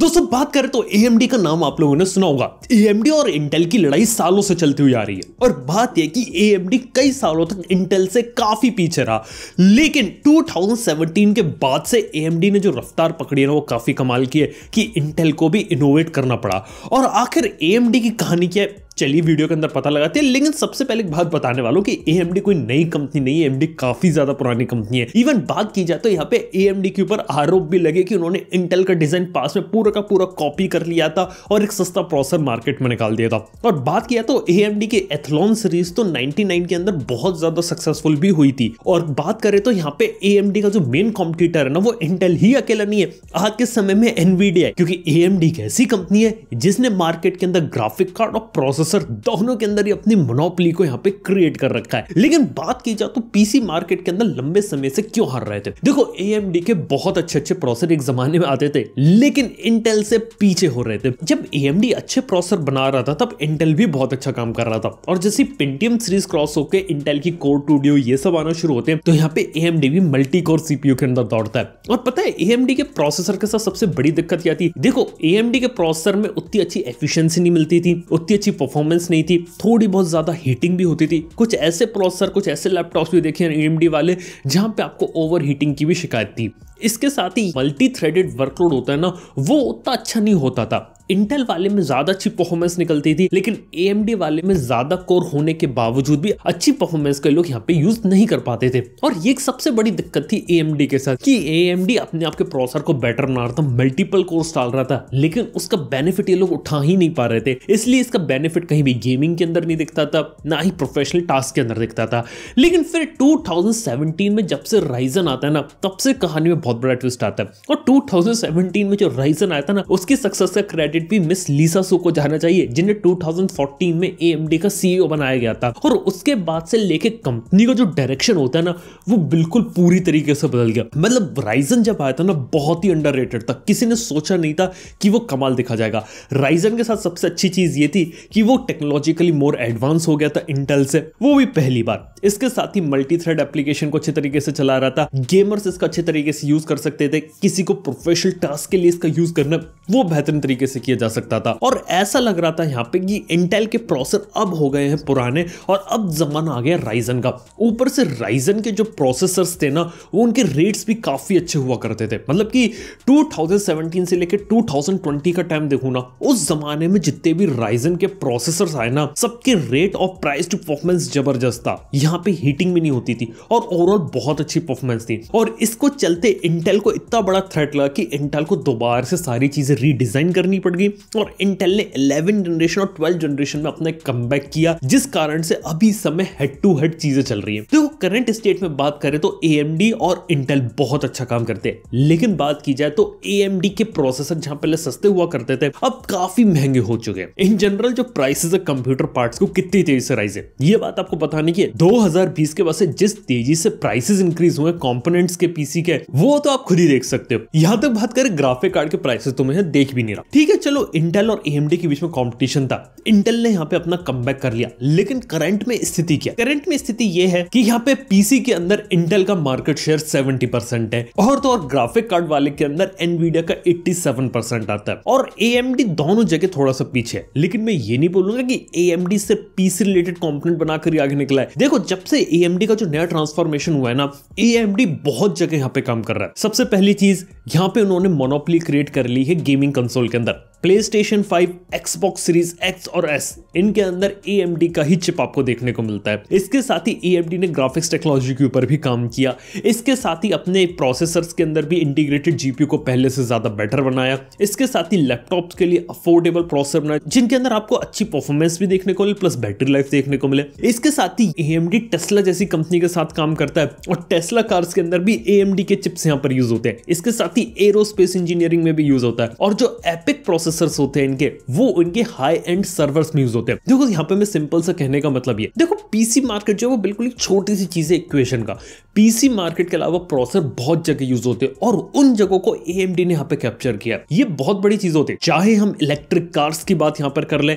दोस्तों बात करें तो एएमडी का नाम आप लोगों ने सुना होगा एएमडी और इंटेल की लड़ाई सालों से चलती हुई आ रही है और बात यह कि एएमडी कई सालों तक इंटेल से काफी पीछे रहा लेकिन 2017 के बाद से एएमडी ने जो रफ्तार पकड़ी है वो काफी कमाल की है कि इंटेल को भी इनोवेट करना पड़ा और आखिर एएमडी की कहानी क्या है चलिए वीडियो के अंदर पता लगाते हैं लेकिन सबसे पहले एक बात बताने वालों कि ए कोई नई कंपनी नहीं है AMD काफी ज्यादा पुरानी कंपनी है इवन बात की जाए तो यहाँ पे ए के ऊपर आरोप भी लगे कि उन्होंने इंटेल का डिजाइन पास में पूरा का पूरा कॉपी कर लिया था और एक सस्ता प्रोसेसर मार्केट में निकाल दिया था और बात किया तो ए के एथलॉन सीरीज तो 99 के अंदर बहुत ज्यादा सक्सेसफुल भी हुई थी और बात करें तो यहाँ पे ए का जो मेन कॉम्पिटिटर है ना वो इंटेल ही अकेला नहीं है आज के समय में एनवीडिया क्योंकि ए एक ऐसी कंपनी है जिसने मार्केट के अंदर ग्राफिक कार्ड और प्रोसेस प्रोसेसर दोनों के अंदर ही अपनी मोनोपली को यहाँ पे क्रिएट कर रखा है लेकिन बात की जाए तो पीसी मार्केट के अंदर लंबे समय से क्यों हार रहे थे देखो ए के बहुत अच्छे अच्छे प्रोसेसर एक जमाने में आते थे लेकिन इंटेल से पीछे हो रहे थे जब ए अच्छे प्रोसेसर बना रहा था तब इंटेल भी बहुत अच्छा काम कर रहा था और जैसे पेंटियम सीरीज क्रॉस होकर इंटेल की कोर टूडियो ये सब आना शुरू होते हैं तो यहाँ पे ए भी मल्टी कोर सीपीयू के अंदर दौड़ता है और पता है ए के प्रोसेसर के साथ सबसे बड़ी दिक्कत क्या थी देखो ए के प्रोसेसर में उतनी अच्छी एफिशिएंसी नहीं मिलती थी उतनी अच्छी परफॉर्मेंस परफॉर्मेंस नहीं थी थोड़ी बहुत ज़्यादा हीटिंग भी होती थी कुछ ऐसे प्रोसेसर कुछ ऐसे लैपटॉप्स भी देखे एम वाले जहाँ पे आपको ओवर हीटिंग की भी शिकायत थी इसके साथ ही मल्टी थ्रेडेड वर्कलोड होता है ना वो उतना अच्छा नहीं होता था इंटेल वाले में ज्यादा अच्छी परफॉर्मेंस निकलती थी लेकिन ए वाले में ज्यादा कोर होने के बावजूद भी अच्छी परफॉर्मेंस के लोग यहाँ पे यूज नहीं कर पाते थे और ये एक सबसे बड़ी दिक्कत थी ए के साथ कि ए अपने आपके प्रोसेसर को बेटर बना रहा था मल्टीपल कोर्स डाल रहा था लेकिन उसका बेनिफिट ये लोग उठा ही नहीं पा रहे थे इसलिए इसका बेनिफिट कहीं भी गेमिंग के अंदर नहीं दिखता था ना ही प्रोफेशनल टास्क के अंदर दिखता था लेकिन फिर टू में जब से राइजन आता है ना तब से कहानी में बहुत बड़ा ट्विस्ट आता है और 2017 में जो राइजन आया था ना उसकी सक्सेस का क्रेडिट भी मिस लीसा सो को जाना चाहिए जिन्हें 2014 में ए का सीईओ e बनाया गया था और उसके बाद से लेके कंपनी का जो डायरेक्शन होता है ना वो बिल्कुल पूरी तरीके से बदल गया मतलब राइजन जब आया था ना बहुत ही अंडर था किसी ने सोचा नहीं था कि वो कमाल दिखा जाएगा राइजन के साथ सबसे अच्छी चीज ये थी कि वो टेक्नोलॉजिकली मोर एडवांस हो गया था इंटेल से वो भी पहली बार इसके साथ ही मल्टी थ्रेड एप्लीकेशन को अच्छे तरीके से चला रहा था गेमर्स इसका अच्छे तरीके से यूज यूज कर सकते थे किसी को प्रोफेशनल टास्क के लिए इसका यूज करना वो बेहतरीन तरीके से किया जा सकता था और ऐसा लग रहा था यहाँ पे कि इंटेल के प्रोसेसर अब हो गए हैं पुराने और अब जमाना आ गया राइजन का ऊपर से राइजन के जो प्रोसेसर थे ना वो उनके रेट्स भी काफ़ी अच्छे हुआ करते थे मतलब कि 2017 से लेकर 2020 का टाइम देखू ना उस जमाने में जितने भी राइजन के प्रोसेसर आए ना सबके rate of price to performance जबरदस्त था यहाँ पे हीटिंग भी नहीं होती थी और ओवरऑल बहुत अच्छी परफॉर्मेंस थी और इसको चलते इंटेल को इतना बड़ा थ्रेट लगा कि इंटेल को दोबारा से सारी चीज़ें रीडिज़ाइन करनी पड़ गई और इंटेल ने 11 जनरेशन और 12 जनरेशन में अपने कम किया जिस कारण से अभी समय हेड टू हेड चीज़ें चल रही है तो करंट स्टेट में बात करें तो ए और इंटेल बहुत अच्छा काम करते हैं लेकिन बात की जाए तो ए के प्रोसेसर जहाँ पहले सस्ते हुआ करते थे अब काफी महंगे हो चुके हैं इन जनरल जो प्राइसेज है कंप्यूटर पार्ट्स को कितनी तेजी से राइज है ये बात आपको बताने की 2020 के बाद से जिस तेजी से प्राइसेज इंक्रीज हुए कंपोनेंट्स के पीसी के वो तो आप खुद ही देख सकते हो यहाँ तक बात करें ग्राफिक कार्ड के प्राइसेस तो मैं देख भी नहीं रहा ठीक है चलो इंटेल और एम के बीच में कॉम्पिटिशन था इंटेल ने यहाँ पे अपना कम कर लिया लेकिन करंट में स्थिति क्या करंट में स्थिति ये है कि यहाँ पे पीसी के अंदर इंटेल का मार्केट शेयर सेवेंटी परसेंट है और तो और ग्राफिक कार्ड वाले के अंदर एनवीडिया का सेवन परसेंट आता है और एएमडी दोनों जगह थोड़ा सा पीछे है लेकिन मैं ये नहीं बोलूंगा कि एएमडी से पीसी रिलेटेड कॉम्पोनेट बनाकर आगे निकला है देखो जब से एएमडी का जो नया ट्रांसफॉर्मेशन हुआ है ना एएमडी बहुत जगह यहाँ पे काम कर रहा है सबसे पहली चीज यहाँ पे उन्होंने मोनोपली क्रिएट कर ली है गेमिंग कंसोल के अंदर PlayStation five Xbox series X और एस इनके अंदर ए का ही चिप आपको देखने को मिलता है इसके साथ ही ए ने ग्राफिक्स टेक्नोलॉजी के ऊपर भी काम किया इसके साथ ही अपने प्रोसेसर्स के अंदर भी इंटीग्रेटेड जीपीयू को पहले से ज्यादा बेटर बनाया इसके साथ ही लैपटॉप्स के लिए अफोर्डेबल प्रोसेसर बनाया जिनके अंदर आपको अच्छी परफॉर्मेंस भी देखने को मिले प्लस बैटरी लाइफ देखने को मिले इसके साथ ही ए टेस्ला जैसी कंपनी के साथ काम करता है और टेस्ला कार्स के अंदर भी ए के चिप्स यहाँ पर यूज होते हैं इसके साथ ही एरोस्पेस इंजीनियरिंग में भी यूज होता है और जो एपिक प्रोसेस प्रोसेसर होते हैं इनके वो इनके हाई एंड सर्वर में यूज होते हैं देखो यहाँ पे मैं सिंपल सा कहने का मतलब ये देखो पीसी मार्केट जो है वो बिल्कुल छोटी सी चीज है इक्वेशन का पीसी मार्केट के अलावा प्रोसेसर बहुत जगह यूज होते हैं और उन जगहों को ए ने यहाँ पे कैप्चर किया ये बहुत बड़ी चीज होती है चाहे हम इलेक्ट्रिक कार्स की बात यहाँ पर कर ले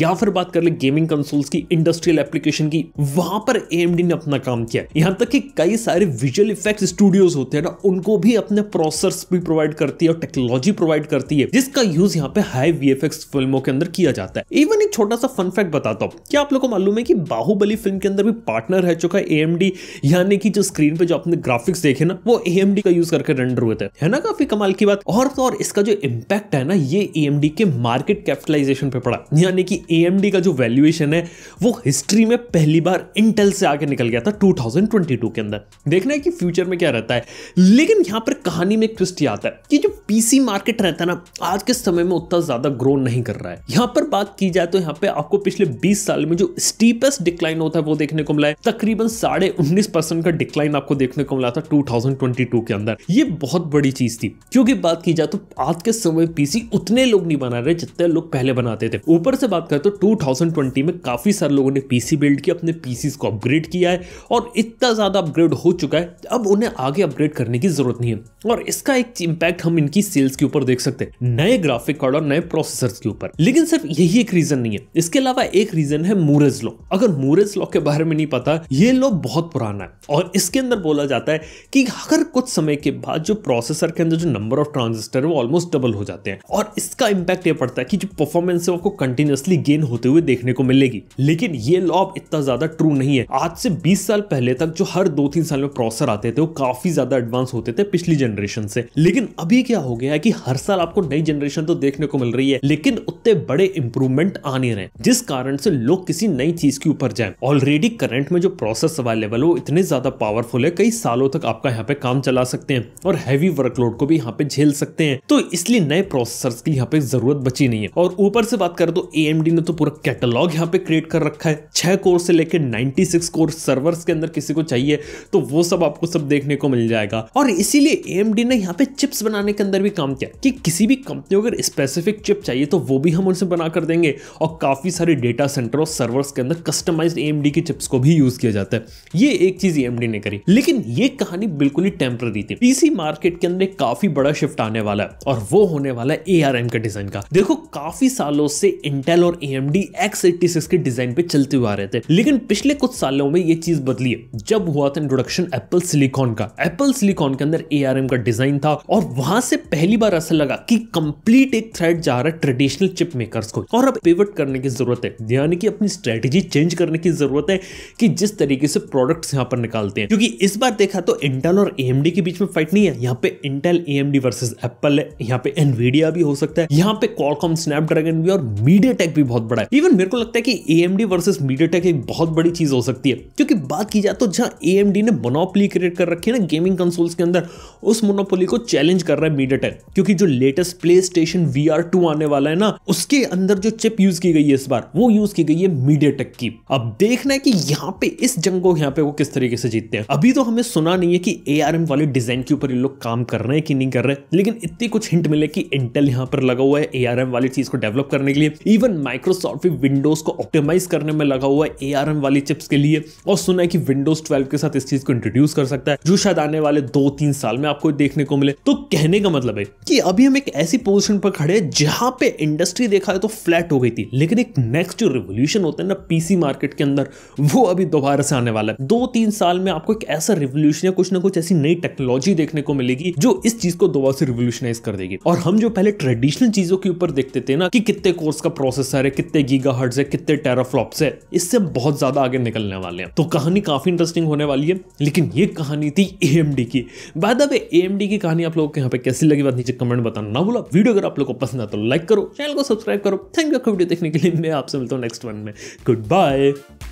या फिर बात कर ले गेमिंग कंसोल्स की इंडस्ट्रियल एप्लीकेशन की वहां पर ए ने अपना काम किया यहाँ तक कि कई सारे विजुअल इफेक्ट स्टूडियोज होते हैं ना उनको भी अपने प्रोसेसर्स भी प्रोवाइड करती है और टेक्नोलॉजी प्रोवाइड करती है जिसका यूज यहाँ पे हाई वी फिल्मों के अंदर किया जाता है इवन एक छोटा सा फन फैक्ट बताता हूँ क्या आप लोगों को मालूम है कि बाहुबली फिल्म के अंदर भी पार्टनर रह चुका है ए यानी कि जो स्क्रीन पे जो आपने ग्राफिक्स देखे ना वो ए का यूज करके रेंडर हुए थे है ना काफी कमाल की बात और तो और इसका जो इम्पैक्ट है ना ये ए के मार्केट कैपिटलाइजेशन पे पड़ा यानी कि ए का जो वैल्यूएशन है वो हिस्ट्री में पहली बार इंटेल से आगे निकल गया था टू के अंदर देखना है कि फ्यूचर में क्या रहता है लेकिन यहाँ पर कहानी में एक ट्विस्ट आता है कि जो पीसी मार्केट रहता है ना आज के समय में उतना ज्यादा ग्रो नहीं कर रहा है यहाँ पर बात की जाए तो यहाँ पे आपको पिछले 20 साल में जो स्टीपेस्ट डिक्लाइन होता है वो देखने को मिला है तकरीबन साढ़े उन्नीस परसेंट का डिक्लाइन आपको देखने को मिला था 2022 के अंदर ये बहुत बड़ी चीज थी क्योंकि बात की जाए तो आज के समय पीसी उतने लोग नहीं बना रहे जितने लोग पहले बनाते थे ऊपर से बात करें तो 2020 में काफी सारे लोगों ने पीसी बिल्ड किया अपने पीसी को अपग्रेड किया है और इतना ज्यादा अपग्रेड हो चुका है अब उन्हें आगे अपग्रेड करने की जरूरत नहीं है और इसका एक इंपैक्ट हम इनकी सेल्स के ऊपर देख सकते हैं नए ग्राफिक कार्ड क्लाउड और नए प्रोसेसर के ऊपर लेकिन सिर्फ यही एक रीजन नहीं है इसके अलावा एक रीजन है मूरेज लॉ अगर मूरेज लॉ के बारे में नहीं पता ये लॉ बहुत पुराना है और इसके अंदर बोला जाता है कि अगर कुछ समय के बाद जो प्रोसेसर के अंदर जो नंबर ऑफ ट्रांजिस्टर वो ऑलमोस्ट डबल हो जाते हैं और इसका इंपैक्ट ये पड़ता है कि जो परफॉर्मेंस है आपको कंटिन्यूसली गेन होते हुए देखने को मिलेगी लेकिन ये लॉ अब इतना ज्यादा ट्रू नहीं है आज से 20 साल पहले तक जो हर दो तीन साल में प्रोसेसर आते थे वो काफी ज्यादा एडवांस होते थे पिछली जनरेशन से लेकिन अभी क्या हो गया है कि हर साल आपको नई जनरेशन तो देखने देखने को मिल रही है लेकिन उतने बड़े इंप्रूवमेंट आ नहीं रहे जिस कारण से लोग किसी नई चीज के ऊपर जाए ऑलरेडी करंट में जो प्रोसेस अवेलेबल वो इतने ज्यादा पावरफुल है कई सालों तक आपका यहाँ पे काम चला सकते हैं और हैवी वर्कलोड को भी यहाँ पे झेल सकते हैं तो इसलिए नए प्रोसेसर की यहाँ पे जरूरत बची नहीं है और ऊपर से बात करें तो ए ने तो पूरा कैटलॉग यहाँ पे क्रिएट कर रखा है छह कोर से लेकर 96 कोर सर्वर के अंदर किसी को चाहिए तो वो सब आपको सब देखने को मिल जाएगा और इसीलिए ए ने यहाँ पे चिप्स बनाने के अंदर भी काम किया कि किसी भी कंपनी अगर स्पेस स्पेसिफिक चिप चाहिए तो वो भी हम उनसे बना कर देंगे और काफ़ी सारे डेटा सेंटर और सर्वर्स के अंदर कस्टमाइज ए के चिप्स को भी यूज़ किया जाता है ये एक चीज़ ए ने करी लेकिन ये कहानी बिल्कुल ही टेम्प्ररी थी पीसी मार्केट के अंदर काफ़ी बड़ा शिफ्ट आने वाला है और वो होने वाला है ए का डिज़ाइन का देखो काफ़ी सालों से इंटेल और ए एम के डिज़ाइन पे चलते हुए आ रहे थे लेकिन पिछले कुछ सालों में ये चीज़ बदली है जब हुआ था इंट्रोडक्शन एप्पल सिलिकॉन का एप्पल सिलिकॉन के अंदर ए का डिज़ाइन था और वहां से पहली बार ऐसा लगा कि कंप्लीट एक साइड जा रहा है ट्रेडिशनल चिप मेकर्स को और अब पिवट करने की जरूरत है यानी कि अपनी स्ट्रेटेजी चेंज करने की जरूरत है कि जिस तरीके से प्रोडक्ट्स यहाँ पर निकालते हैं क्योंकि इस बार देखा तो इंटेल और एएमडी के बीच में फाइट नहीं है यहाँ पे इंटेल एएमडी वर्सेस एप्पल है यहाँ पे एनवीडिया भी हो सकता है यहाँ पे कॉलकॉम स्नैपड्रैगन भी और मीडिया भी बहुत बड़ा है इवन मेरे को लगता है कि एएमडी वर्सेस मीडिया एक बहुत बड़ी चीज हो सकती है क्योंकि बात की जाए तो जहां एएमडी ने मोनोपली क्रिएट कर रखी है ना गेमिंग कंसोल्स के अंदर उस मोनोपोली को चैलेंज कर रहा है मीडिया क्योंकि जो latest PlayStation V R two आने वाला है ना उसके अंदर जो चिप यूज की गई है इस बार वो यूज की गई है मीडिया टेक की अब देखना है कि यहाँ पे इस जंग को यहाँ पे वो किस तरीके से जीतते हैं अभी तो हमें सुना नहीं है कि ए वाले डिजाइन के ऊपर ये लोग काम कर रहे हैं कि नहीं कर रहे लेकिन इतनी कुछ हिंट मिले कि इंटेल यहाँ पर लगा हुआ है ए वाली चीज को डेवलप करने के लिए इवन माइक्रोसॉफ्ट भी विंडोज को ऑप्टिमाइज करने में लगा हुआ है ए वाली चिप्स के लिए और सुना है कि विंडोज ट्वेल्व के साथ इस चीज को इंट्रोड्यूस कर सकता है जो शायद आने वाले दो तीन साल में आपको देखने को मिले तो कहने का मतलब है कि अभी हम एक ऐसी पोजिशन पर खड़े है जहां पे इंडस्ट्री देखा है तो फ्लैट हो गई थी लेकिन एक नेक्स्ट जो रिवोल्यूशन होता है ना पीसी मार्केट के अंदर वो अभी दोबारा से आने वाला है दो तीन साल में आपको एक ऐसा रिवोल्यूशन या कुछ ना कुछ ऐसी नई टेक्नोलॉजी देखने को मिलेगी जो इस चीज को दोबारा से रिवोल्यूशनाइज कर देगी और हम जो पहले ट्रेडिशनल चीजों के ऊपर देखते थे ना कि कितने कोर्स का प्रोसेसर है कितने गीगा हर्ट है कितने टेराफ्लॉप्स है इससे बहुत ज्यादा आगे निकलने वाले हैं तो कहानी काफी इंटरेस्टिंग होने वाली है लेकिन ये कहानी थी एएमडी की बाद अब एएमडी की कहानी आप लोगों को यहाँ पे कैसी लगी बात नीचे कमेंट बताना ना बोला वीडियो अगर आप लोगों को पसंद आता लाइक तो करो चैनल को सब्सक्राइब करो थैंक यू वीडियो देखने के लिए मैं आपसे मिलता हूँ नेक्स्ट वन में गुड बाय